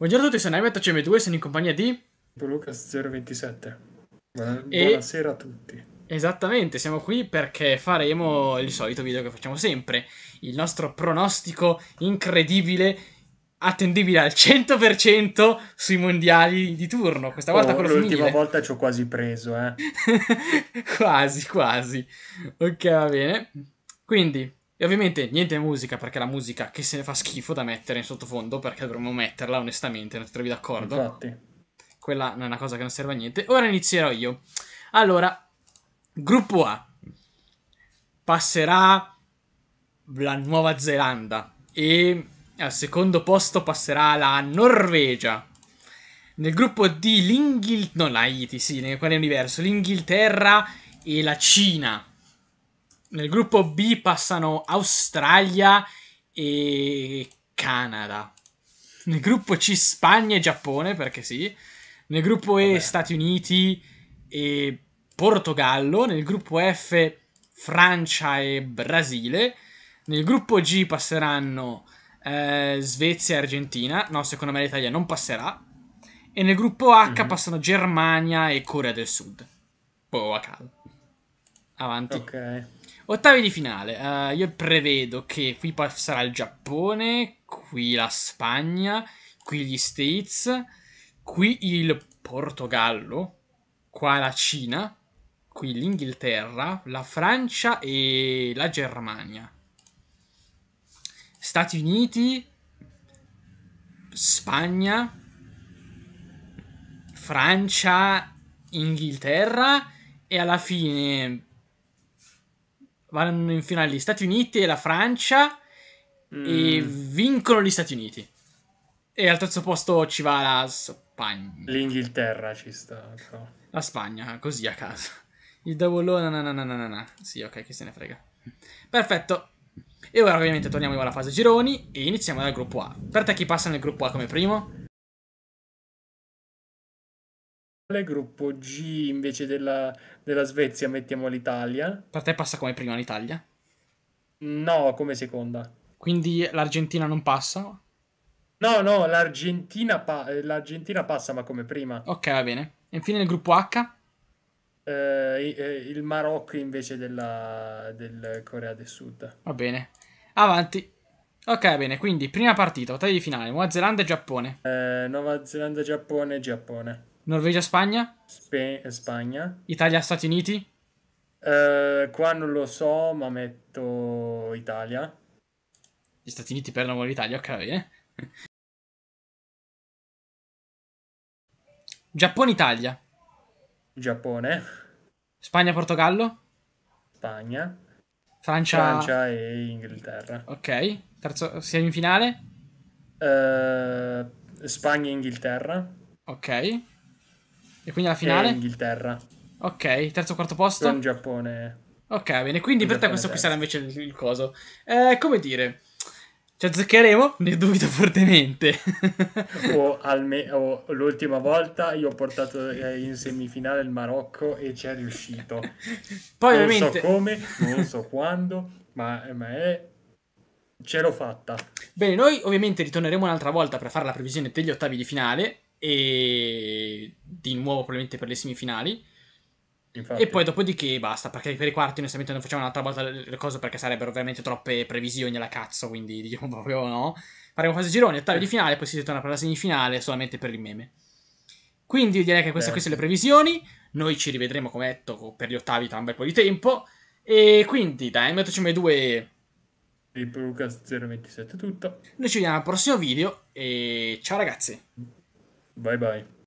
Buongiorno a tutti, sono Ivet CM2, sono in compagnia di Lucas027. Buona... E... Buonasera a tutti. Esattamente, siamo qui perché faremo il solito video che facciamo sempre, il nostro pronostico incredibile attendibile al 100% sui mondiali di turno. Questa volta oh, quello l'ultima femminile. volta ci ho quasi preso, eh. quasi, quasi. Ok, va bene. Quindi e ovviamente niente musica, perché la musica che se ne fa schifo da mettere in sottofondo, perché dovremmo metterla onestamente, non ti trovi d'accordo? Infatti. Quella non è una cosa che non serve a niente. Ora inizierò io. Allora, gruppo A. Passerà la Nuova Zelanda e al secondo posto passerà la Norvegia. Nel gruppo D l'Inghilterra, no l'Haiti, sì, nel quale universo, l'Inghilterra e la Cina. Nel gruppo B passano Australia e Canada. Nel gruppo C Spagna e Giappone, perché sì. Nel gruppo E Vabbè. Stati Uniti e Portogallo. Nel gruppo F Francia e Brasile. Nel gruppo G passeranno eh, Svezia e Argentina. No, secondo me l'Italia non passerà. E nel gruppo H mm-hmm. passano Germania e Corea del Sud. Boh, a caldo avanti. Ok. Ottavi di finale, uh, io prevedo che qui sarà il Giappone, qui la Spagna, qui gli States, qui il Portogallo, qua la Cina, qui l'Inghilterra, la Francia e la Germania. Stati Uniti, Spagna, Francia, Inghilterra e alla fine vanno in finale gli Stati Uniti e la Francia mm. e vincono gli Stati Uniti. E al terzo posto ci va la Spagna. L'Inghilterra ci sta. Però. La Spagna, così a caso. Il double no, no, no, no, no, no. Sì, ok, chi se ne frega. Perfetto. E ora ovviamente torniamo alla fase gironi e iniziamo dal gruppo A. Per te chi passa nel gruppo A come primo? Gruppo G invece della, della Svezia mettiamo l'Italia. Per te passa come prima l'Italia? No, come seconda. Quindi l'Argentina non passa? No, no, l'Argentina, pa- l'Argentina passa ma come prima. Ok, va bene. E infine il gruppo H? Eh, eh il Marocco invece della, del Corea del Sud. Va bene. Avanti. Ok, bene, quindi prima partita, ottavi di finale, Nuova Zelanda e Giappone. Eh, Nuova Zelanda, Giappone, Giappone. Norvegia-Spagna? Spe- Spagna. Italia-Stati Uniti? Uh, qua non lo so, ma metto Italia. Gli Stati Uniti perdono con l'Italia, ok. Eh? Giappone-Italia. Giappone. Spagna-Portogallo. Spagna. Francia... Francia e Inghilterra. Ok. Terzo, semifinale. Uh, Spagna e Inghilterra. Ok. E quindi alla finale? E Inghilterra. Ok, terzo quarto posto? Con Giappone. Ok, bene, quindi per te questo qui sarà invece il, il coso. Eh, come dire, ci azzeccheremo? Ne dubito fortemente. o, alme- o l'ultima volta io ho portato eh, in semifinale il Marocco e ci è riuscito. Poi non ovviamente... so come, non so quando, ma, ma è ce l'ho fatta. Bene, noi ovviamente ritorneremo un'altra volta per fare la previsione degli ottavi di finale e di nuovo probabilmente per le semifinali. Infatti. E poi dopodiché basta, perché per i quarti onestamente non facciamo un'altra volta le cose perché sarebbero veramente troppe previsioni alla cazzo, quindi diciamo proprio no. Faremo fase gironi, ottavi di finale, poi si ritorna per la semifinale solamente per il meme. Quindi io direi che queste, Beh, queste sono le previsioni, noi ci rivedremo come detto per gli ottavi tra un bel po' di tempo, e quindi dai, metterci due... E per Lucas 027 tutto. Noi ci vediamo al prossimo video e ciao ragazzi. Bye bye.